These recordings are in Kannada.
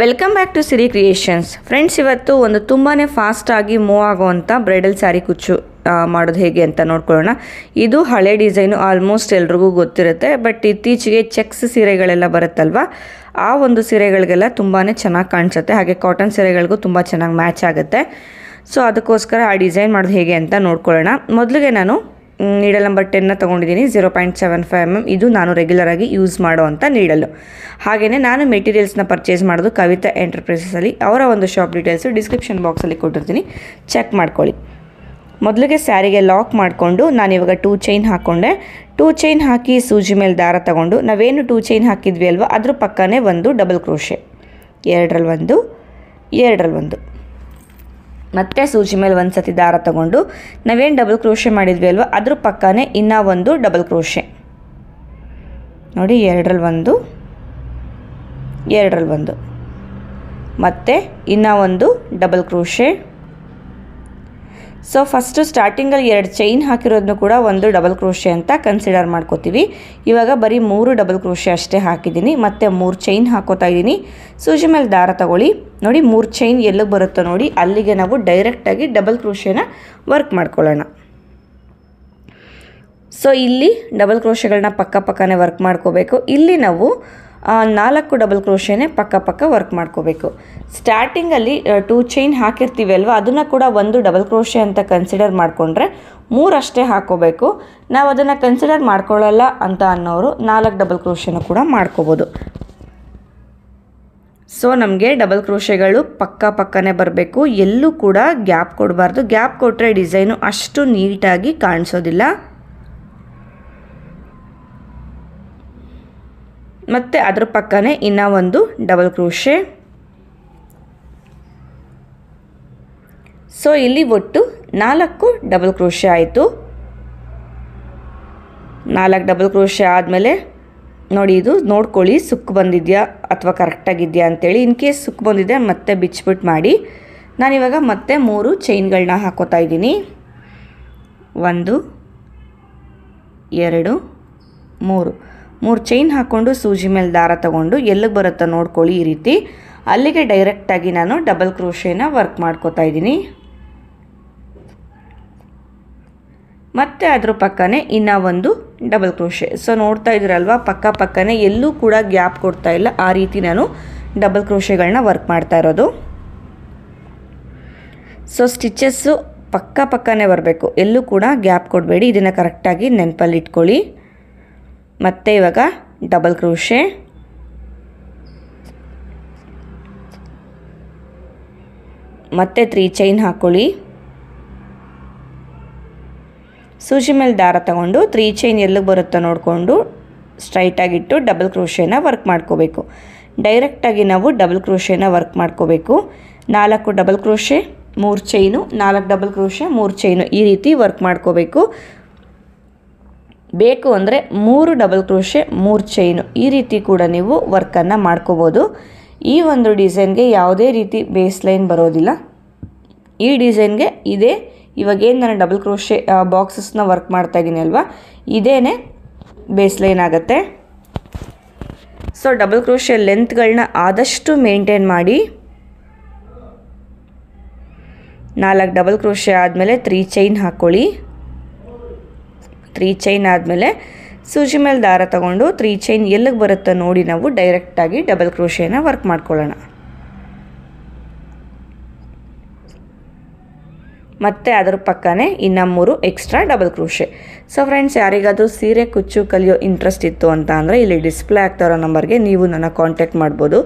welcome back to Siri Creations friends ಇವತ್ತು ಒಂದು ತುಂಬಾ ಫಾಸ್ಟಾಗಿ ಮೂವ್ ಆಗೋವಂಥ ಬ್ರೈಡಲ್ ಸ್ಯಾರಿ ಕುಚ್ಚು ಮಾಡೋದು ಹೇಗೆ ಅಂತ ನೋಡ್ಕೊಳ್ಳೋಣ ಇದು ಹಳೆ ಡಿಸೈನು ಆಲ್ಮೋಸ್ಟ್ ಎಲ್ರಿಗೂ ಗೊತ್ತಿರುತ್ತೆ ಬಟ್ ಇತ್ತೀಚೆಗೆ ಚೆಕ್ಸ್ ಸೀರೆಗಳೆಲ್ಲ ಬರುತ್ತಲ್ವ ಆ ಒಂದು ಸೀರೆಗಳಿಗೆಲ್ಲ ತುಂಬಾ ಚೆನ್ನಾಗಿ ಕಾಣಿಸುತ್ತೆ ಹಾಗೆ ಕಾಟನ್ ಸೀರೆಗಳಿಗೂ ತುಂಬ ಚೆನ್ನಾಗಿ ಮ್ಯಾಚ್ ಆಗುತ್ತೆ ಸೊ ಅದಕ್ಕೋಸ್ಕರ ಆ ಡಿಸೈನ್ ಮಾಡೋದು ಹೇಗೆ ಅಂತ ನೋಡ್ಕೊಳ್ಳೋಣ ಮೊದಲಿಗೆ ನಾನು ನೀಡಲ್ ನಂಬರ್ ಟೆನ್ನ ತೊಗೊಂಡಿದ್ದೀನಿ zero point seven five M M ಇದು ನಾನು ರೆಗ್ಯುಲರಾಗಿ ಯೂಸ್ ಮಾಡುವಂಥ ನೀಡಲು ಹಾಗೆಯೇ ನಾನು ಮೆಟೀರಿಯಲ್ಸ್ನ ಪರ್ಚೇಸ್ ಮಾಡೋದು ಕವಿತಾ ಎಂಟರ್ಪ್ರೈಸಸಲ್ಲಿ ಅವರ ಒಂದು ಶಾಪ್ ಡೀಟೇಲ್ಸು ಡಿಸ್ಕ್ರಿಪ್ಷನ್ ಬಾಕ್ಸಲ್ಲಿ ಕೊಟ್ಟಿರ್ತೀನಿ ಚೆಕ್ ಮಾಡ್ಕೊಳ್ಳಿ ಮೊದಲಿಗೆ ಸ್ಯಾರಿಗೆ ಲಾಕ್ ಮಾಡಿಕೊಂಡು ನಾನು ಇವಾಗ ಟೂ ಚೈನ್ ಹಾಕ್ಕೊಂಡೆ ಟೂ ಚೈನ್ ಹಾಕಿ ಸೂಜಿ ಮೇಲೆ ದಾರ ತಗೊಂಡು ನಾವೇನು ಟೂ ಚೈನ್ ಹಾಕಿದ್ವಿ ಅಲ್ವ ಅದ್ರ ಪಕ್ಕನೇ ಒಂದು ಡಬಲ್ ಕ್ರೋಶೆ ಎರಡರಲ್ಲಿ ಒಂದು ಎರಡರಲ್ಲಿ ಒಂದು ಮತ್ತೆ ಸೂಜಿ ಮೇಲೆ ಒಂದು ಸತಿ ದಾರ ತಗೊಂಡು ನಾವೇನು ಡಬಲ್ ಕ್ರೋಶೆ ಮಾಡಿದ್ವಿ ಅಲ್ವ ಅದ್ರ ಪಕ್ಕನೇ ಇನ್ನೂ ಒಂದು ಡಬಲ್ ಕ್ರೋಶೆ ನೋಡಿ ಎರಡರಲ್ಲಿ ಒಂದು ಎರಡರಲ್ಲಿ ಒಂದು ಮತ್ತೆ ಇನ್ನೂ ಒಂದು ಡಬಲ್ ಕ್ರೋಶೆ ಸೊ ಫಸ್ಟು ಸ್ಟಾರ್ಟಿಂಗಲ್ಲಿ ಎರಡು ಚೈನ್ ಹಾಕಿರೋದನ್ನು ಕೂಡ ಒಂದು ಡಬಲ್ ಕ್ರೋಶೆ ಅಂತ ಕನ್ಸಿಡರ್ ಮಾಡ್ಕೋತೀವಿ ಇವಾಗ ಬರೀ ಮೂರು ಡಬಲ್ ಕ್ರೋಶೆ ಅಷ್ಟೇ ಹಾಕಿದ್ದೀನಿ ಮತ್ತು ಮೂರು ಚೈನ್ ಹಾಕೋತಾ ಇದ್ದೀನಿ ಸೂಜಿ ಮೇಲೆ ದಾರ ತಗೊಳ್ಳಿ ನೋಡಿ ಮೂರು ಚೈನ್ ಎಲ್ಲಿ ಬರುತ್ತೋ ನೋಡಿ ಅಲ್ಲಿಗೆ ನಾವು ಡೈರೆಕ್ಟಾಗಿ ಡಬಲ್ ಕ್ರೋಶೆನ ವರ್ಕ್ ಮಾಡ್ಕೊಳ್ಳೋಣ ಸೊ ಇಲ್ಲಿ ಡಬಲ್ ಕ್ರೋಶೆಗಳನ್ನ ಪಕ್ಕ ವರ್ಕ್ ಮಾಡ್ಕೋಬೇಕು ಇಲ್ಲಿ ನಾವು ನಾಲ್ಕು ಡಬಲ್ ಕ್ರೋಶೇನೆ ಪಕ್ಕ ಪಕ್ಕ ವರ್ಕ್ ಮಾಡ್ಕೋಬೇಕು ಸ್ಟಾರ್ಟಿಂಗಲ್ಲಿ ಟೂ ಚೈನ್ ಹಾಕಿರ್ತೀವಲ್ವ ಅದನ್ನು ಕೂಡ ಒಂದು ಡಬಲ್ ಕ್ರೋಶೆ ಅಂತ ಕನ್ಸಿಡರ್ ಮಾಡಿಕೊಂಡ್ರೆ ಮೂರಷ್ಟೇ ಹಾಕೋಬೇಕು ನಾವು ಅದನ್ನು ಕನ್ಸಿಡರ್ ಮಾಡ್ಕೊಳ್ಳಲ್ಲ ಅಂತ ಅನ್ನೋರು ನಾಲ್ಕು ಡಬಲ್ ಕ್ರೋಶೆನೂ ಕೂಡ ಮಾಡ್ಕೋಬೋದು ಸೊ ನಮಗೆ ಡಬಲ್ ಕ್ರೋಶೆಗಳು ಪಕ್ಕ ಪಕ್ಕನೇ ಬರಬೇಕು ಎಲ್ಲೂ ಕೂಡ ಗ್ಯಾಪ್ ಕೊಡಬಾರ್ದು ಗ್ಯಾಪ್ ಕೊಟ್ಟರೆ ಡಿಸೈನು ಅಷ್ಟು ನೀಟಾಗಿ ಕಾಣಿಸೋದಿಲ್ಲ ಮತ್ತು ಅದ್ರ ಪಕ್ಕನೇ ಇನ್ನೂ ಒಂದು ಡಬಲ್ ಕ್ರೋಶೆ ಸೊ ಇಲ್ಲಿ ಒಟ್ಟು ನಾಲ್ಕು ಡಬಲ್ ಕ್ರೋಶೆ ಆಯಿತು ನಾಲ್ಕು ಡಬಲ್ ಕ್ರೋಶೆ ಆದಮೇಲೆ ನೋಡಿ ಇದು ನೋಡ್ಕೊಳ್ಳಿ ಸುಕ್ಕು ಬಂದಿದೆಯಾ ಅಥವಾ ಕರೆಕ್ಟಾಗಿದೆಯಾ ಅಂತೇಳಿ ಇನ್ ಕೇಸ್ ಸುಕ್ಕು ಬಂದಿದೆ ಮತ್ತೆ ಬಿಚ್ಬಿಟ್ಟು ಮಾಡಿ ನಾನಿವಾಗ ಮತ್ತೆ ಮೂರು ಚೈನ್ಗಳನ್ನ ಹಾಕೋತಾ ಇದ್ದೀನಿ ಒಂದು ಎರಡು ಮೂರು ಮೂರು ಚೈನ್ ಹಾಕ್ಕೊಂಡು ಸೂಜಿ ಮೇಲೆ ದಾರ ತಗೊಂಡು ಎಲ್ಲಿಗೆ ಬರುತ್ತೆ ನೋಡ್ಕೊಳ್ಳಿ ಈ ರೀತಿ ಅಲ್ಲಿಗೆ ಡೈರೆಕ್ಟಾಗಿ ನಾನು ಡಬಲ್ ಕ್ರೋಷೇನ ವರ್ಕ್ ಮಾಡ್ಕೋತಾ ಇದ್ದೀನಿ ಮತ್ತು ಅದ್ರ ಪಕ್ಕನೇ ಇನ್ನೂ ಒಂದು ಡಬಲ್ ಕ್ರೋಶೆ ಸೊ ನೋಡ್ತಾ ಇದ್ರಲ್ವ ಪಕ್ಕ ಪಕ್ಕನೇ ಎಲ್ಲೂ ಕೂಡ ಗ್ಯಾಪ್ ಕೊಡ್ತಾ ಇಲ್ಲ ಆ ರೀತಿ ನಾನು ಡಬಲ್ ಕ್ರೋಷೆಗಳನ್ನ ವರ್ಕ್ ಮಾಡ್ತಾ ಇರೋದು ಸೊ ಸ್ಟಿಚಸ್ಸು ಪಕ್ಕ ಪಕ್ಕನೇ ಬರಬೇಕು ಎಲ್ಲೂ ಕೂಡ ಗ್ಯಾಪ್ ಕೊಡಬೇಡಿ ಇದನ್ನು ಕರೆಕ್ಟಾಗಿ ನೆನಪಲ್ಲಿ ಇಟ್ಕೊಳ್ಳಿ ಮತ್ತು ಇವಾಗ ಡಬಲ್ ಕ್ರೋಶೆ ಮತ್ತೆ ತ್ರೀ ಚೈನ್ ಹಾಕ್ಕೊಳ್ಳಿ ಸೂಜಿ ಮೇಲೆ ದಾರ ತಗೊಂಡು ತ್ರೀ ಚೈನ್ ಎಲ್ಲಿಗೆ ಬರುತ್ತೋ ನೋಡಿಕೊಂಡು ಸ್ಟ್ರೈಟಾಗಿಟ್ಟು ಡಬಲ್ ಕ್ರೋಶೇನ ವರ್ಕ್ ಮಾಡ್ಕೋಬೇಕು ಡೈರೆಕ್ಟಾಗಿ ನಾವು ಡಬಲ್ ಕ್ರೋಶೇನ ವರ್ಕ್ ಮಾಡ್ಕೋಬೇಕು ನಾಲ್ಕು ಡಬಲ್ ಕ್ರೋಶೆ ಮೂರು ಚೈನು ನಾಲ್ಕು ಡಬಲ್ ಕ್ರೋಶೆ ಮೂರು ಚೈನು ಈ ರೀತಿ ವರ್ಕ್ ಮಾಡ್ಕೋಬೇಕು ಬೇಕು ಅಂದರೆ ಮೂರು ಡಬಲ್ ಕ್ರೋಶೆ ಮೂರು ಚೈನು ಈ ರೀತಿ ಕೂಡ ನೀವು ವರ್ಕನ್ನು ಮಾಡ್ಕೋಬೋದು ಈ ಒಂದು ಡಿಸೈನ್ಗೆ ಯಾವುದೇ ರೀತಿ ಬೇಸ್ ಲೈನ್ ಬರೋದಿಲ್ಲ ಈ ಡಿಸೈನ್ಗೆ ಇದೇ ಇವಾಗೇನು ನಾನು ಡಬಲ್ ಕ್ರೋಶೆ ಬಾಕ್ಸಸ್ನ ವರ್ಕ್ ಮಾಡ್ತಾಯಿದ್ದೀನಿ ಅಲ್ವಾ ಇದೇ ಬೇಸ್ ಲೈನ್ ಆಗುತ್ತೆ ಸೊ ಡಬಲ್ ಕ್ರೋಶೆ ಲೆಂತ್ಗಳನ್ನ ಆದಷ್ಟು ಮೇಂಟೈನ್ ಮಾಡಿ ನಾಲ್ಕು ಡಬಲ್ ಕ್ರೋಶೆ ಆದಮೇಲೆ ತ್ರೀ ಚೈನ್ ಹಾಕ್ಕೊಳ್ಳಿ ತ್ರೀ ಚೈನ್ ಆದಮೇಲೆ ಸೂಜಿ ಮೇಲೆ ದಾರ ತಗೊಂಡು ತ್ರೀ ಚೈನ್ ಎಲ್ಲಿಗೆ ಬರುತ್ತೋ ನೋಡಿ ನಾವು ಡೈರೆಕ್ಟಾಗಿ ಡಬಲ್ ಕ್ರೋಶೇನ ವರ್ಕ್ ಮಾಡ್ಕೊಳ್ಳೋಣ ಮತ್ತು ಅದರ ಪಕ್ಕನೇ ಇನ್ನೂರು ಮೂರು extra double crochet so friends ಯಾರಿಗಾದರೂ ಸೀರೆ ಕುಚ್ಚು ಕಲಿಯೋ ಇಂಟ್ರೆಸ್ಟ್ ಇತ್ತು ಅಂತ ಅಂದರೆ ಇಲ್ಲಿ ಡಿಸ್ಪ್ಲೇ ಆಗ್ತಾ ಇರೋ ನಂಬರ್ಗೆ ನೀವು ನನ್ನ ಕಾಂಟ್ಯಾಕ್ಟ್ ಮಾಡ್ಬೋದು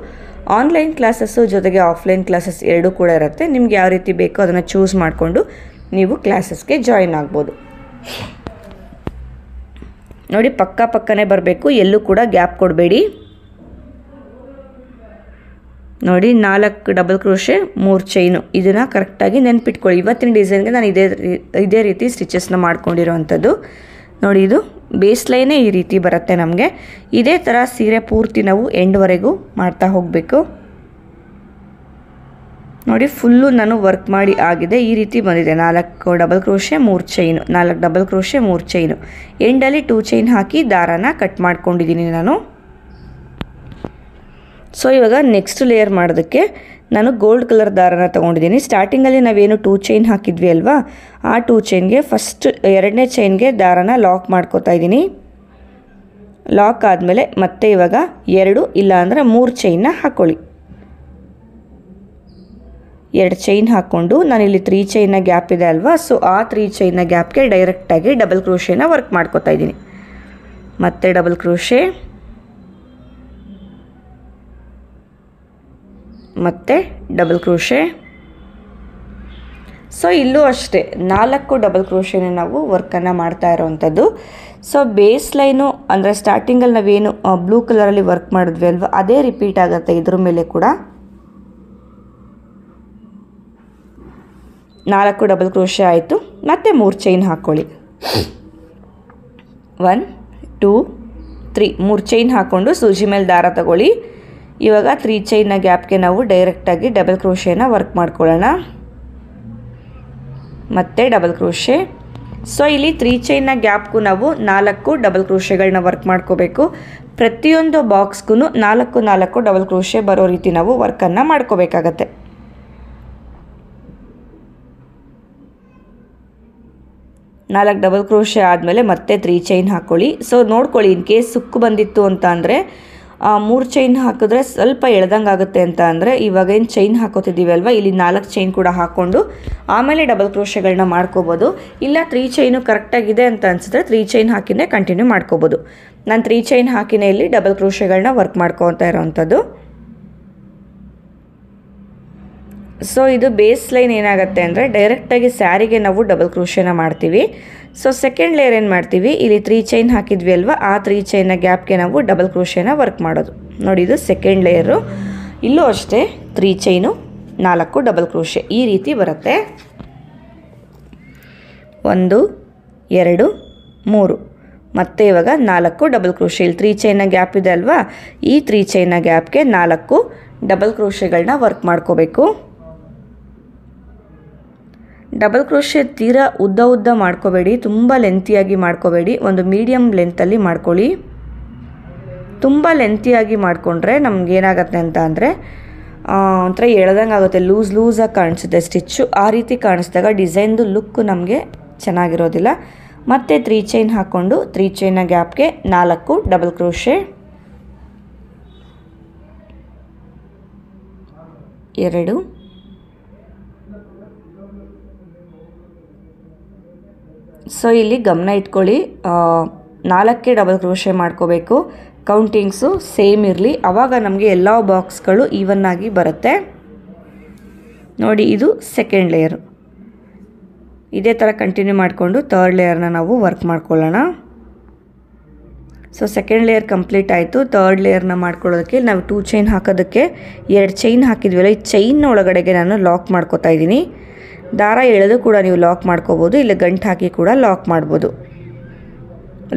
ಆನ್ಲೈನ್ ಕ್ಲಾಸಸ್ಸು ಜೊತೆಗೆ ಆಫ್ಲೈನ್ ಕ್ಲಾಸಸ್ ಎರಡೂ ಕೂಡ ಇರುತ್ತೆ ನಿಮ್ಗೆ ಯಾವ ರೀತಿ ಬೇಕೋ ಅದನ್ನು ಚೂಸ್ ಮಾಡಿಕೊಂಡು ನೀವು ಕ್ಲಾಸಸ್ಗೆ ಜಾಯಿನ್ ಆಗ್ಬೋದು ನೋಡಿ ಪಕ್ಕ ಪಕ್ಕನೆ ಬರಬೇಕು ಎಲ್ಲೂ ಕೂಡ ಗ್ಯಾಪ್ ಕೊಡಬೇಡಿ ನೋಡಿ ನಾಲ್ಕು ಡಬಲ್ ಕ್ರೋಶೆ ಮೂರು ಚೈನು ಇದನ್ನು ಕರೆಕ್ಟಾಗಿ ನೆನ್ಪಿಟ್ಕೊಳ್ಳಿ ಇವತ್ತಿನ ಡಿಸೈನ್ಗೆ ನಾನು ಇದೇ ಇದೇ ರೀತಿ ಸ್ಟಿಚಸ್ನ ಮಾಡ್ಕೊಂಡಿರೋವಂಥದ್ದು ನೋಡಿ ಇದು ಬೇಸ್ ಲೈನೇ ಈ ರೀತಿ ಬರುತ್ತೆ ನಮಗೆ ಇದೇ ಥರ ಸೀರೆ ಪೂರ್ತಿ ನಾವು ಎಂಡ್ವರೆಗೂ ಮಾಡ್ತಾ ಹೋಗಬೇಕು ನೋಡಿ ಫುಲ್ಲು ನಾನು ವರ್ಕ್ ಮಾಡಿ ಆಗಿದೆ ಈ ರೀತಿ ಬಂದಿದೆ ನಾಲ್ಕು ಡಬಲ್ ಕ್ರೋಶೆ ಮೂರು ಚೈನು ನಾಲ್ಕು ಡಬಲ್ ಕ್ರೋಶೆ ಮೂರು ಚೈನು ಎಂಡಲ್ಲಿ ಟೂ ಚೈನ್ ಹಾಕಿ ದಾರಾನ ಕಟ್ ಮಾಡ್ಕೊಂಡಿದ್ದೀನಿ ನಾನು ಸೊ ಇವಾಗ ನೆಕ್ಸ್ಟ್ ಲೇಯರ್ ಮಾಡೋದಕ್ಕೆ ನಾನು ಗೋಲ್ಡ್ ಕಲರ್ ದಾರನ ತೊಗೊಂಡಿದ್ದೀನಿ ಸ್ಟಾರ್ಟಿಂಗಲ್ಲಿ ನಾವೇನು ಟೂ ಚೈನ್ ಹಾಕಿದ್ವಿ ಅಲ್ವಾ ಆ ಟೂ ಚೈನ್ಗೆ ಫಸ್ಟ್ ಎರಡನೇ ಚೈನ್ಗೆ ದಾರನ ಲಾಕ್ ಮಾಡ್ಕೋತಾ ಇದ್ದೀನಿ ಲಾಕ್ ಆದಮೇಲೆ ಮತ್ತೆ ಇವಾಗ ಎರಡು ಇಲ್ಲಾಂದ್ರೆ ಮೂರು ಚೈನ್ನ ಹಾಕ್ಕೊಳ್ಳಿ ಎರಡು ಚೈನ್ ಹಾಕ್ಕೊಂಡು ಇಲ್ಲಿ ತ್ರೀ ಚೈನ್ನ ಗ್ಯಾಪ್ ಇದೆ ಅಲ್ವಾ ಸೊ ಆ ತ್ರೀ ಚೈನ್ನ ಗ್ಯಾಪ್ಗೆ ಡೈರೆಕ್ಟಾಗಿ ಡಬಲ್ ಕ್ರೋಶೇನ ವರ್ಕ್ ಮಾಡ್ಕೋತಾ ಇದ್ದೀನಿ ಮತ್ತೆ ಡಬಲ್ ಕ್ರೋಶೆ ಮತ್ತೆ ಡಬಲ್ ಕ್ರೋಶೆ ಸೊ ಇಲ್ಲೂ ಅಷ್ಟೇ ನಾಲ್ಕು ಡಬಲ್ ಕ್ರೋಶೇನ ನಾವು ವರ್ಕನ್ನು ಮಾಡ್ತಾ ಇರೋವಂಥದ್ದು ಸೊ ಬೇಸ್ ಲೈನು ಅಂದರೆ ಸ್ಟಾರ್ಟಿಂಗಲ್ಲಿ ನಾವೇನು ಬ್ಲೂ ಕಲರಲ್ಲಿ ವರ್ಕ್ ಮಾಡಿದ್ವಿ ಅಲ್ವ ಅದೇ ರಿಪೀಟ್ ಆಗುತ್ತೆ ಇದ್ರ ಮೇಲೆ ಕೂಡ ನಾಲ್ಕು ಡಬಲ್ ಕ್ರೋಶೆ ಆಯಿತು ಮತ್ತು ಮೂರು ಚೈನ್ ಹಾಕ್ಕೊಳ್ಳಿ ಒನ್ ಟೂ ತ್ರೀ ಮೂರು ಚೈನ್ ಹಾಕ್ಕೊಂಡು ಸೂಜಿ ಮೇಲೆ ದಾರ ತಗೊಳ್ಳಿ ಇವಾಗ ತ್ರೀ ಚೈನ್ನ ಗ್ಯಾಪ್ಗೆ ನಾವು ಡೈರೆಕ್ಟಾಗಿ ಡಬಲ್ ಕ್ರೋಶೆನ ವರ್ಕ್ ಮಾಡ್ಕೊಳ್ಳೋಣ ಮತ್ತು ಡಬಲ್ ಕ್ರೋಶೆ ಸೊ ಇಲ್ಲಿ ತ್ರೀ ಚೈನ್ನ ಗ್ಯಾಪ್ಗೂ ನಾವು ನಾಲ್ಕು ಡಬಲ್ ಕ್ರೋಶೆಗಳನ್ನ ವರ್ಕ್ ಮಾಡ್ಕೋಬೇಕು ಪ್ರತಿಯೊಂದು ಬಾಕ್ಸ್ಗೂ ನಾಲ್ಕು ನಾಲ್ಕು ಡಬಲ್ ಕ್ರೋಶೆ ಬರೋ ರೀತಿ ನಾವು ವರ್ಕನ್ನು ಮಾಡ್ಕೋಬೇಕಾಗತ್ತೆ ನಾಲ್ಕು ಡಬಲ್ ಕ್ರೋಶೆ ಆದಮೇಲೆ ಮತ್ತೆ ತ್ರೀ ಚೈನ್ ಹಾಕ್ಕೊಳ್ಳಿ ಸೊ ನೋಡ್ಕೊಳ್ಳಿ ಇನ್ ಕೇಸ್ ಸುಕ್ಕು ಬಂದಿತ್ತು ಅಂತ ಅಂದರೆ ಮೂರು ಚೈನ್ ಹಾಕಿದ್ರೆ ಸ್ವಲ್ಪ ಎಳ್ದಂಗೆ ಆಗುತ್ತೆ ಅಂತ ಅಂದರೆ ಇವಾಗ ಏನು ಚೈನ್ ಹಾಕೋತಿದ್ದೀವಿ ಅಲ್ವಾ ಇಲ್ಲಿ ನಾಲ್ಕು ಚೈನ್ ಕೂಡ ಹಾಕ್ಕೊಂಡು ಆಮೇಲೆ ಡಬಲ್ ಕ್ರೋಶೆಗಳನ್ನ ಮಾಡ್ಕೋಬೋದು ಇಲ್ಲ ತ್ರೀ ಚೈನು ಕರೆಕ್ಟಾಗಿದೆ ಅಂತ ಅನಿಸಿದ್ರೆ ತ್ರೀ ಚೈನ್ ಹಾಕಿನೇ ಕಂಟಿನ್ಯೂ ಮಾಡ್ಕೋಬೋದು ನಾನು ತ್ರೀ ಚೈನ್ ಹಾಕಿನೇ ಇಲ್ಲಿ ಡಬಲ್ ಕ್ರೋಶೆಗಳನ್ನ ವರ್ಕ್ ಮಾಡ್ಕೊತಾ ಇರೋವಂಥದ್ದು ಸೊ ಇದು ಬೇಸ್ ಲೈನ್ ಏನಾಗುತ್ತೆ ಅಂದರೆ ಡೈರೆಕ್ಟಾಗಿ ಸ್ಯಾರಿಗೆ ನಾವು ಡಬಲ್ ಕ್ರೋಷನ ಮಾಡ್ತೀವಿ ಸೊ ಸೆಕೆಂಡ್ ಲೇಯರ್ ಏನು ಮಾಡ್ತೀವಿ ಇಲ್ಲಿ ತ್ರೀ ಚೈನ್ ಹಾಕಿದ್ವಿ ಅಲ್ವಾ ಆ ತ್ರೀ ಚೈನ್ನ ಗ್ಯಾಪ್ಗೆ ನಾವು ಡಬಲ್ ಕ್ರೋಷನ ವರ್ಕ್ ಮಾಡೋದು ನೋಡಿ ಇದು ಸೆಕೆಂಡ್ ಲೇಯರು ಇಲ್ಲೂ ಅಷ್ಟೇ ತ್ರೀ ಚೈನು ನಾಲ್ಕು ಡಬಲ್ ಕ್ರೋಶೆ ಈ ರೀತಿ ಬರುತ್ತೆ ಒಂದು ಎರಡು ಮೂರು ಮತ್ತೆ ಇವಾಗ ನಾಲ್ಕು ಡಬಲ್ ಕ್ರೋಶೆ ಇಲ್ಲಿ ತ್ರೀ ಚೈನ ಗ್ಯಾಪ್ ಇದೆ ಅಲ್ವಾ ಈ ತ್ರೀ ಚೈನ ಗ್ಯಾಪ್ಗೆ ನಾಲ್ಕು ಡಬಲ್ ಕ್ರೋಷೆಗಳನ್ನ ವರ್ಕ್ ಮಾಡ್ಕೋಬೇಕು ಡಬಲ್ ಕ್ರೋಶೆ ತೀರ ಉದ್ದ ಉದ್ದ ಮಾಡ್ಕೋಬೇಡಿ ತುಂಬ ಲೆಂತಿಯಾಗಿ ಮಾಡ್ಕೋಬೇಡಿ ಒಂದು ಮೀಡಿಯಮ್ ಲೆಂತಲ್ಲಿ ಮಾಡ್ಕೊಳ್ಳಿ ತುಂಬ ಲೆಂತಿಯಾಗಿ ಮಾಡಿಕೊಂಡ್ರೆ ನಮಗೇನಾಗತ್ತೆ ಅಂತ ಅಂದರೆ ಒಂಥರ ಎಳ್ದಂಗೆ ಆಗುತ್ತೆ ಲೂಸ್ ಲೂಸಾಗಿ ಕಾಣಿಸುತ್ತೆ ಸ್ಟಿಚ್ಚು ಆ ರೀತಿ ಕಾಣಿಸ್ದಾಗ ಡಿಸೈನ್ದು ಲುಕ್ ನಮಗೆ ಚೆನ್ನಾಗಿರೋದಿಲ್ಲ ಮತ್ತು ತ್ರೀ ಚೈನ್ ಹಾಕ್ಕೊಂಡು ತ್ರೀ ಚೈನ ಗ್ಯಾಪ್ಗೆ ನಾಲ್ಕು ಡಬಲ್ ಕ್ರೋಶೆ ಎರಡು ಸೊ ಇಲ್ಲಿ ಗಮನ ಇಟ್ಕೊಳ್ಳಿ ನಾಲ್ಕೇ ಡಬಲ್ ಕ್ರೋಶೆ ಮಾಡ್ಕೋಬೇಕು ಕೌಂಟಿಂಗ್ಸು ಸೇಮ್ ಇರಲಿ ಆವಾಗ ನಮಗೆ ಎಲ್ಲ ಬಾಕ್ಸ್ಗಳು ಈವನ್ ಆಗಿ ಬರುತ್ತೆ ನೋಡಿ ಇದು ಸೆಕೆಂಡ್ ಲೇಯರು ಇದೇ ಥರ ಕಂಟಿನ್ಯೂ ಮಾಡಿಕೊಂಡು ತರ್ಡ್ ಲೇಯರ್ನ ನಾವು ವರ್ಕ್ ಮಾಡ್ಕೊಳ್ಳೋಣ ಸೊ ಸೆಕೆಂಡ್ ಲೇಯರ್ ಕಂಪ್ಲೀಟ್ ಆಯಿತು ತರ್ಡ್ ಲೇಯರ್ನ ಮಾಡ್ಕೊಳ್ಳೋದಕ್ಕೆ ನಾವು ಟೂ ಚೈನ್ ಹಾಕೋದಕ್ಕೆ ಎರಡು ಚೈನ್ ಹಾಕಿದ್ವಿ ಅಲ್ಲ ಈ ಚೈನ್ ಒಳಗಡೆಗೆ ನಾನು ಲಾಕ್ ಮಾಡ್ಕೋತಾ ಇದ್ದೀನಿ ದಾರ ಎಳೆದು ಕೂಡ ನೀವು ಲಾಕ್ ಮಾಡ್ಕೋಬೋದು ಇಲ್ಲ ಗಂಟು ಹಾಕಿ ಕೂಡ ಲಾಕ್ ಮಾಡ್ಬೋದು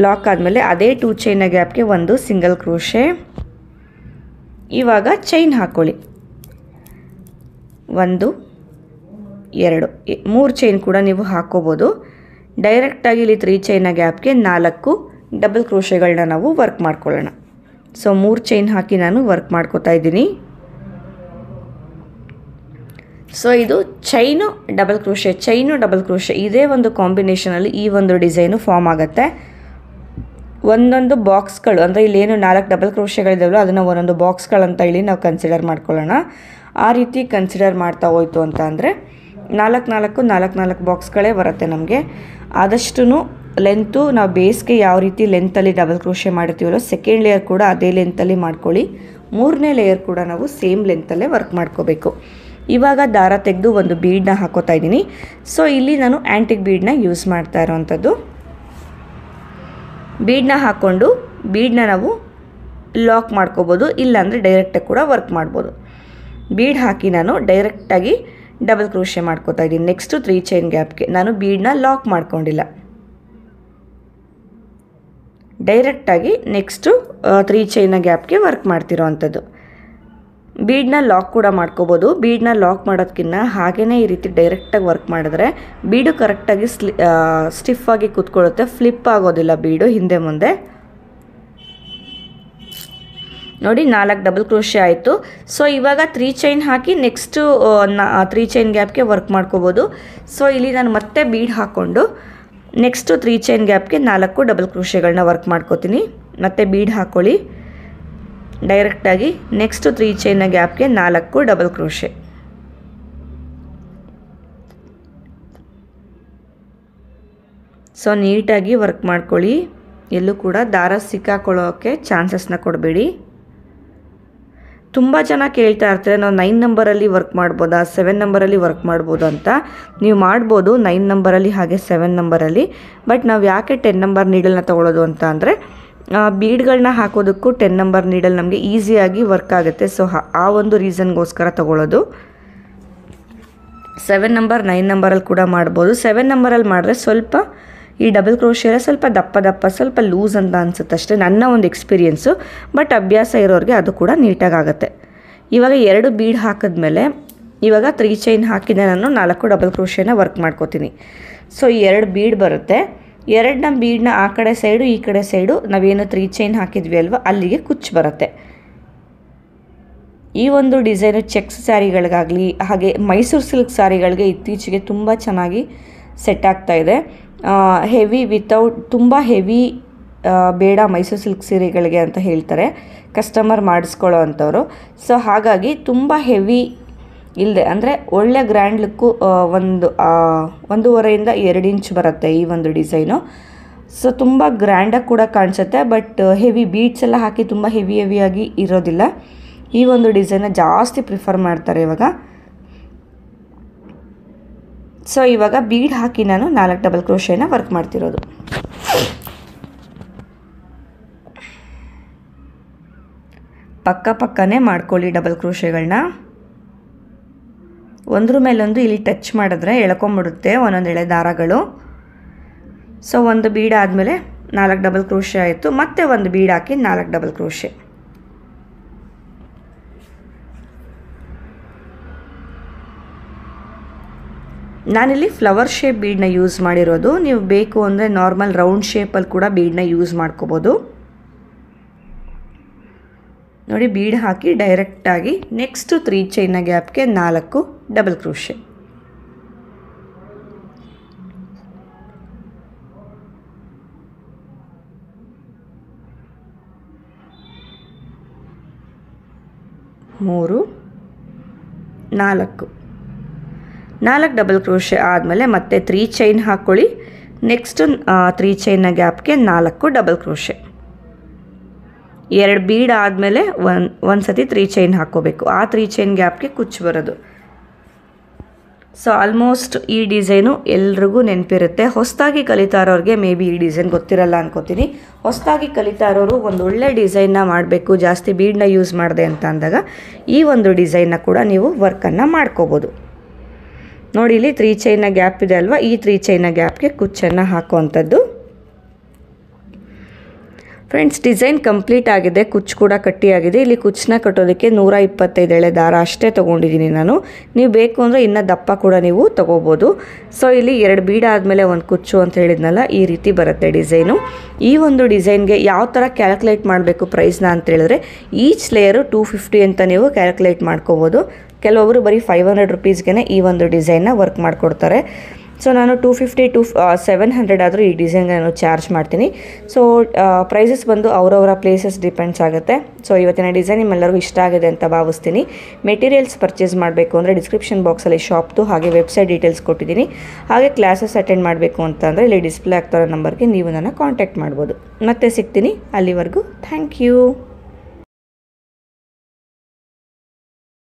ಲಾಕ್ ಆದಮೇಲೆ ಅದೇ ಟೂ ಚೈನ ಗ್ಯಾಪ್ಗೆ ಒಂದು ಸಿಂಗಲ್ ಕ್ರೋಶೆ ಇವಾಗ ಚೈನ್ ಹಾಕ್ಕೊಳ್ಳಿ ಒಂದು ಎರಡು ಮೂರು ಚೈನ್ ಕೂಡ ನೀವು ಹಾಕ್ಕೋಬೋದು ಡೈರೆಕ್ಟಾಗಿ ಇಲ್ಲಿ ತ್ರೀ ಚೈನ ಗ್ಯಾಪ್ಗೆ ನಾಲ್ಕು ಡಬಲ್ ಕ್ರೋಶೆಗಳನ್ನ ನಾವು ವರ್ಕ್ ಮಾಡ್ಕೊಳ್ಳೋಣ ಸೊ ಮೂರು ಚೈನ್ ಹಾಕಿ ನಾನು ವರ್ಕ್ ಮಾಡ್ಕೋತಾ ಇದ್ದೀನಿ ಸೊ ಇದು chain double crochet chain double crochet ಇದೇ ಒಂದು ಕಾಂಬಿನೇಷನಲ್ಲಿ ಈ ಒಂದು ಡಿಸೈನು ಫಾರ್ಮ್ ಆಗುತ್ತೆ ಒಂದೊಂದು ಬಾಕ್ಸ್ಗಳು ಅಂದರೆ ಇಲ್ಲೇನು ನಾಲ್ಕು ಡಬಲ್ ಕ್ರೋಶೆಗಳಿದಾವಲ್ಲ ಅದನ್ನು ಒಂದೊಂದು ಬಾಕ್ಸ್ಗಳಂತ ಹೇಳಿ ನಾವು ಕನ್ಸಿಡರ್ ಮಾಡ್ಕೊಳ್ಳೋಣ ಆ ರೀತಿ ಕನ್ಸಿಡರ್ ಮಾಡ್ತಾ ಹೋಯಿತು ಅಂತ ಅಂದರೆ ನಾಲ್ಕು ನಾಲ್ಕು ನಾಲ್ಕು ನಾಲ್ಕು ಬಾಕ್ಸ್ಗಳೇ ಬರುತ್ತೆ ನಮಗೆ ಆದಷ್ಟು ಲೆಂತು ನಾವು ಬೇಸ್ಗೆ ಯಾವ ರೀತಿ ಲೆಂತಲ್ಲಿ ಡಬಲ್ ಕ್ರೋಶೆ ಮಾಡ್ತೀವಲ್ಲೋ ಸೆಕೆಂಡ್ ಲೇಯರ್ ಕೂಡ ಅದೇ ಲೆಂತಲ್ಲಿ ಮಾಡ್ಕೊಳ್ಳಿ ಮೂರನೇ ಲೇಯರ್ ಕೂಡ ನಾವು ಸೇಮ್ ಲೆಂತಲ್ಲೇ ವರ್ಕ್ ಮಾಡ್ಕೋಬೇಕು ಇವಾಗ ದಾರ ತೆಗೆದು ಒಂದು ಬೀಡನ್ನ ಹಾಕೋತಾ ಇದ್ದೀನಿ ಸೊ ಇಲ್ಲಿ ನಾನು ಆ್ಯಂಟಿಕ್ ಬೀಡನ್ನ ಯೂಸ್ ಮಾಡ್ತಾ ಇರೋವಂಥದ್ದು ಬೀಡನ್ನ ಹಾಕ್ಕೊಂಡು ಬೀಡನ್ನ ನಾವು ಲಾಕ್ ಮಾಡ್ಕೋಬೋದು ಇಲ್ಲಾಂದರೆ ಡೈರೆಕ್ಟಾಗಿ ಕೂಡ ವರ್ಕ್ ಮಾಡ್ಬೋದು ಬೀಡ್ ಹಾಕಿ ನಾನು ಡೈರೆಕ್ಟಾಗಿ ಡಬಲ್ ಕ್ರೋಶೆ ಮಾಡ್ಕೋತಾ ಇದ್ದೀನಿ ನೆಕ್ಸ್ಟು ತ್ರೀ ಚೈನ್ ಗ್ಯಾಪ್ಗೆ ನಾನು ಬೀಡನ್ನ ಲಾಕ್ ಮಾಡ್ಕೊಂಡಿಲ್ಲ ಡೈರೆಕ್ಟಾಗಿ ನೆಕ್ಸ್ಟು ತ್ರೀ ಚೈನ ಗ್ಯಾಪ್ಗೆ ವರ್ಕ್ ಮಾಡ್ತಿರೋ ಅಂಥದ್ದು ಬೀಡ್ನ ಲಾಕ್ ಕೂಡ ಮಾಡ್ಕೋಬೋದು ಬೀಡ್ನ ಲಾಕ್ ಮಾಡೋದಕ್ಕಿಂತ ಹಾಗೇ ಈ ರೀತಿ ಡೈರೆಕ್ಟಾಗಿ ವರ್ಕ್ ಮಾಡಿದ್ರೆ ಬೀಡು ಕರೆಕ್ಟಾಗಿ ಸ್ಲಿ ಸ್ಟಿಫಾಗಿ ಕೂತ್ಕೊಳ್ಳುತ್ತೆ ಫ್ಲಿಪ್ ಆಗೋದಿಲ್ಲ ಬೀಡು ಹಿಂದೆ ಮುಂದೆ ನೋಡಿ ನಾಲ್ಕು ಡಬಲ್ ಕ್ರೋಶೆ ಆಯಿತು ಸೊ ಇವಾಗ ತ್ರೀ ಚೈನ್ ಹಾಕಿ ನೆಕ್ಸ್ಟು ತ್ರೀ ಚೈನ್ ಗ್ಯಾಪ್ಗೆ ವರ್ಕ್ ಮಾಡ್ಕೋಬೋದು ಸೊ ಇಲ್ಲಿ ನಾನು ಮತ್ತೆ ಬೀಡ್ ಹಾಕ್ಕೊಂಡು ನೆಕ್ಸ್ಟು ತ್ರೀ ಚೈನ್ ಗ್ಯಾಪ್ಗೆ ನಾಲ್ಕು ಡಬಲ್ ಕ್ರೋಶೆಗಳನ್ನ ವರ್ಕ್ ಮಾಡ್ಕೋತೀನಿ ಮತ್ತೆ ಬೀಡ್ ಹಾಕ್ಕೊಳ್ಳಿ ಡೈರೆಕ್ಟಾಗಿ ನೆಕ್ಸ್ಟ್ ತ್ರೀ ಚೈನ ಗ್ಯಾಪ್ಗೆ ನಾಲ್ಕು ಡಬಲ್ ಕ್ರೋಶೆ ಸೊ ನೀಟಾಗಿ ವರ್ಕ್ ಮಾಡ್ಕೊಳ್ಳಿ ಎಲ್ಲೂ ಕೂಡ ದಾರ ಸಿಕ್ಕಾಕೊಳ್ಳೋಕ್ಕೆ ಚಾನ್ಸಸ್ನ ಕೊಡಬೇಡಿ ತುಂಬ ಜನ ಕೇಳ್ತಾ ಇರ್ತಾರೆ ನಾವು ನೈನ್ ನಂಬರಲ್ಲಿ ವರ್ಕ್ ಮಾಡ್ಬೋದಾ ಸೆವೆನ್ ನಂಬರಲ್ಲಿ ವರ್ಕ್ ಮಾಡ್ಬೋದು ಅಂತ ನೀವು ಮಾಡ್ಬೋದು ನೈನ್ ನಂಬರಲ್ಲಿ ಹಾಗೆ ಸೆವೆನ್ ನಂಬರಲ್ಲಿ ಬಟ್ ನಾವು ಯಾಕೆ ಟೆನ್ ನಂಬರ್ ನೀಡಲನ್ನ ತೊಗೊಳ್ಳೋದು ಅಂತ ಅಂದರೆ ಬೀಡ್ಗಳನ್ನ ಹಾಕೋದಕ್ಕೂ ಟೆನ್ ನಂಬರ್ ನೀಡಲ್ ನಮಗೆ ಈಸಿಯಾಗಿ ವರ್ಕ್ ಆಗುತ್ತೆ ಸೊ ಆ ಒಂದು ರೀಸನ್ಗೋಸ್ಕರ ತೊಗೊಳ್ಳೋದು ಸೆವೆನ್ ನಂಬರ್ ನೈನ್ ನಂಬರಲ್ಲಿ ಕೂಡ ಮಾಡ್ಬೋದು ಸೆವೆನ್ ನಂಬರಲ್ಲಿ ಮಾಡಿದ್ರೆ ಸ್ವಲ್ಪ ಈ ಡಬಲ್ ಕ್ರೋಶಿಯರ ಸ್ವಲ್ಪ ದಪ್ಪ ದಪ್ಪ ಸ್ವಲ್ಪ ಲೂಸ್ ಅಂತ ಅನಿಸುತ್ತೆ ಅಷ್ಟೇ ನನ್ನ ಒಂದು ಎಕ್ಸ್ಪೀರಿಯೆನ್ಸು ಬಟ್ ಅಭ್ಯಾಸ ಇರೋರಿಗೆ ಅದು ಕೂಡ ನೀಟಾಗುತ್ತೆ ಇವಾಗ ಎರಡು ಬೀಡ್ ಹಾಕಿದ್ಮೇಲೆ ಇವಾಗ ತ್ರೀ ಚೈನ್ ಹಾಕಿದೆ ನಾನು ನಾಲ್ಕು ಡಬಲ್ ಕ್ರೋಶಿಯನ್ನ ವರ್ಕ್ ಮಾಡ್ಕೋತೀನಿ ಸೊ ಎರಡು ಬೀಡ್ ಬರುತ್ತೆ ಎರಡನ್ನ ಬೀಡನ್ನ ಆ ಕಡೆ ಸೈಡು ಈ ಕಡೆ ಸೈಡು ನಾವೇನು ತ್ರೀ ಚೈನ್ ಹಾಕಿದ್ವಿ ಅಲ್ವ ಅಲ್ಲಿಗೆ ಕುಚ್ಚು ಬರುತ್ತೆ ಈ ಒಂದು ಡಿಸೈನು ಚೆಕ್ಸ್ ಸ್ಯಾರಿಗಳಿಗಾಗಲಿ ಹಾಗೆ ಮೈಸೂರು ಸಿಲ್ಕ್ ಸ್ಯಾರಿಗಳಿಗೆ ಇತ್ತೀಚೆಗೆ ತುಂಬ ಚೆನ್ನಾಗಿ ಸೆಟ್ ಆಗ್ತಾ ಇದೆ ಹೆವಿ ವಿತೌಟ್ ತುಂಬ ಹೆವಿ ಬೇಡ ಮೈಸೂರು ಸಿಲ್ಕ್ ಸೀರೆಗಳಿಗೆ ಅಂತ ಹೇಳ್ತಾರೆ ಕಸ್ಟಮರ್ ಮಾಡಿಸ್ಕೊಳ್ಳೋ ಅಂಥವ್ರು ಸೊ ಹಾಗಾಗಿ ತುಂಬ ಹೆವಿ ಇಲ್ಲದೆ ಅಂದರೆ ಒಳ್ಳೆ ಗ್ರ್ಯಾಂಡ್ ಲುಕ್ಕು ಒಂದು ಒಂದೂವರೆಯಿಂದ ಎರಡು ಇಂಚ್ ಬರುತ್ತೆ ಈ ಒಂದು ಡಿಸೈನು ಸೊ ತುಂಬ ಗ್ರ್ಯಾಂಡಾಗಿ ಕೂಡ ಕಾಣಿಸುತ್ತೆ ಬಟ್ ಹೆವಿ ಬೀಟ್ಸ್ ಎಲ್ಲ ಹಾಕಿ ತುಂಬ ಹೆವಿ ಹೆವಿಯಾಗಿ ಇರೋದಿಲ್ಲ ಈ ಒಂದು ಡಿಸೈನ ಜಾಸ್ತಿ ಪ್ರಿಫರ್ ಮಾಡ್ತಾರೆ ಇವಾಗ ಸೊ ಇವಾಗ ಬೀಡ್ ಹಾಕಿ ನಾನು ನಾಲ್ಕು ಡಬಲ್ ಕ್ರೋಶೆನ ವರ್ಕ್ ಮಾಡ್ತಿರೋದು ಪಕ್ಕ ಪಕ್ಕನೇ ಮಾಡ್ಕೊಳ್ಳಿ ಡಬಲ್ ಕ್ರೋಶೆಗಳನ್ನ ಒಂದ್ರ ಮೇಲೊಂದು ಇಲ್ಲಿ ಟಚ್ ಮಾಡಿದ್ರೆ ಎಳ್ಕೊಂಬಿಡುತ್ತೆ ಒಂದೊಂದು ಎಳೆ ದಾರಗಳು ಸೊ ಒಂದು ಬೀಡ ಆದಮೇಲೆ ನಾಲ್ಕು ಡಬಲ್ ಕ್ರೋಶೆ ಆಯಿತು ಮತ್ತೆ ಒಂದು ಬೀಡ್ ಹಾಕಿ ನಾಲ್ಕು ಡಬಲ್ ಕ್ರೋಶೆ ನಾನಿಲ್ಲಿ ಫ್ಲವರ್ ಶೇಪ್ ಬೀಡನ್ನ ಯೂಸ್ ಮಾಡಿರೋದು ನೀವು ಬೇಕು ಅಂದರೆ ನಾರ್ಮಲ್ ರೌಂಡ್ ಶೇಪಲ್ಲಿ ಕೂಡ ಬೀಡನ್ನ ಯೂಸ್ ಮಾಡ್ಕೋಬೋದು ನೋಡಿ ಬೀಡ್ ಹಾಕಿ ಡೈರೆಕ್ಟಾಗಿ ನೆಕ್ಸ್ಟು ತ್ರೀ ಚೈನ ಗ್ಯಾಪ್ಗೆ ನಾಲ್ಕು ಡಬಲ್ ಕ್ರೋಶೆ ಮೂರು ನಾಲ್ಕು ನಾಲ್ಕು ಡಬಲ್ ಕ್ರೋಶೆ ಆದಮೇಲೆ ಮತ್ತೆ ತ್ರೀ ಚೈನ್ ಹಾಕ್ಕೊಳ್ಳಿ ನೆಕ್ಸ್ಟು ತ್ರೀ ಚೈನ ಗ್ಯಾಪ್ಗೆ ನಾಲ್ಕು ಡಬಲ್ ಕ್ರೋಶೆ ಎರಡು ಬೀಡ್ ಆದಮೇಲೆ ಒಂದು ಒಂದು ಸತಿ ತ್ರೀ ಚೈನ್ ಹಾಕ್ಕೋಬೇಕು ಆ ತ್ರೀ ಚೈನ್ ಗ್ಯಾಪ್ಗೆ ಕುಚ್ಚು ಬರೋದು ಸೊ ಆಲ್ಮೋಸ್ಟ್ ಈ ಡಿಸೈನು ಎಲ್ರಿಗೂ ನೆನಪಿರುತ್ತೆ ಹೊಸದಾಗಿ ಕಲಿತಾ ಇರೋರಿಗೆ ಮೇ ಬಿ ಈ ಡಿಸೈನ್ ಗೊತ್ತಿರಲ್ಲ ಅನ್ಕೋತೀನಿ ಹೊಸದಾಗಿ ಕಲಿತಾ ಇರೋರು ಒಂದು ಒಳ್ಳೆ ಡಿಸೈನ್ನ ಮಾಡಬೇಕು ಜಾಸ್ತಿ ಬೀಡನ್ನ ಯೂಸ್ ಮಾಡಿದೆ ಅಂತ ಅಂದಾಗ ಈ ಒಂದು ಡಿಸೈನ್ನ ಕೂಡ ನೀವು ವರ್ಕನ್ನು ಮಾಡ್ಕೋಬೋದು ನೋಡಿ ಇಲ್ಲಿ ತ್ರೀ ಚೈನ್ನ ಗ್ಯಾಪ್ ಇದೆ ಅಲ್ವಾ ಈ ತ್ರೀ ಚೈನ ಗ್ಯಾಪ್ಗೆ ಕುಚ್ಚನ್ನು ಹಾಕುವಂಥದ್ದು ಫ್ರೆಂಡ್ಸ್ ಡಿಸೈನ್ ಕಂಪ್ಲೀಟ್ ಆಗಿದೆ ಕುಚ್ಚು ಕೂಡ ಕಟ್ಟಿಯಾಗಿದೆ ಇಲ್ಲಿ ಕುಚ್ಚನ್ನ ಕಟ್ಟೋದಕ್ಕೆ ನೂರ ಇಪ್ಪತ್ತೈದು ಎಳೆ ದಾರ ಅಷ್ಟೇ ತೊಗೊಂಡಿದ್ದೀನಿ ನಾನು ನೀವು ಬೇಕು ಅಂದರೆ ಇನ್ನೂ ದಪ್ಪ ಕೂಡ ನೀವು ತೊಗೋಬೋದು ಸೊ ಇಲ್ಲಿ ಎರಡು ಬೀಡ ಆದಮೇಲೆ ಒಂದು ಕುಚ್ಚು ಅಂತ ಹೇಳಿದ್ನಲ್ಲ ಈ ರೀತಿ ಬರುತ್ತೆ ಡಿಸೈನು ಈ ಒಂದು ಡಿಸೈನ್ಗೆ ಯಾವ ಥರ ಕ್ಯಾಲ್ಕುಲೇಟ್ ಮಾಡಬೇಕು ಪ್ರೈಸ್ನ ಅಂತ ಹೇಳಿದ್ರೆ ಈಚ್ ಲೇಯರು ಟೂ ಫಿಫ್ಟಿ ಅಂತ ನೀವು ಕ್ಯಾಲ್ಕುಲೇಟ್ ಮಾಡ್ಕೋಬೋದು ಕೆಲವೊಬ್ಬರು ಬರೀ ಫೈವ್ ಹಂಡ್ರೆಡ್ ರುಪೀಸ್ಗೆ ಈ ಒಂದು ಡಿಸೈನ್ನ ವರ್ಕ್ ಮಾಡಿಕೊಡ್ತಾರೆ ಸೊ ನಾನು two fifty to seven hundred ಆದರೂ ಈ ಡಿಸೈನ್ ನಾನು ಚಾರ್ಜ್ ಮಾಡ್ತೀನಿ ಸೊ ಪ್ರೈಸಸ್ uh, ಬಂದು ಅವರವರ ಪ್ಲೇಸಸ್ ಡಿಪೆಂಡ್ಸ್ ಆಗುತ್ತೆ ಸೊ ಇವತ್ತಿನ ಡಿಸೈನ್ ನಿಮ್ಮೆಲ್ಲರಿಗೂ ಇಷ್ಟ ಆಗಿದೆ ಅಂತ ಭಾವಿಸ್ತೀನಿ ಮೆಟೀರಿಯಲ್ಸ್ ಪರ್ಚೇಸ್ ಮಾಡಬೇಕು ಅಂದರೆ ಡಿಸ್ಕ್ರಿಪ್ಷನ್ ಬಾಕ್ಸಲ್ಲಿ ಶಾಪ್ದು ಹಾಗೆ ವೆಬ್ಸೈಟ್ ಡೀಟೇಲ್ಸ್ ಕೊಟ್ಟಿದ್ದೀನಿ ಹಾಗೆ ಕ್ಲಾಸಸ್ ಅಟೆಂಡ್ ಮಾಡಬೇಕು ಅಂತಂದರೆ ಇಲ್ಲಿ ಡಿಸ್ಪ್ಲೇ ಆಗ್ತಾರೋ ನಂಬರ್ಗೆ ನೀವು ನನ್ನ ಕಾಂಟ್ಯಾಕ್ಟ್ ಮಾಡ್ಬೋದು ಮತ್ತೆ ಸಿಗ್ತೀನಿ ಅಲ್ಲಿವರೆಗೂ ಥ್ಯಾಂಕ್ ಯು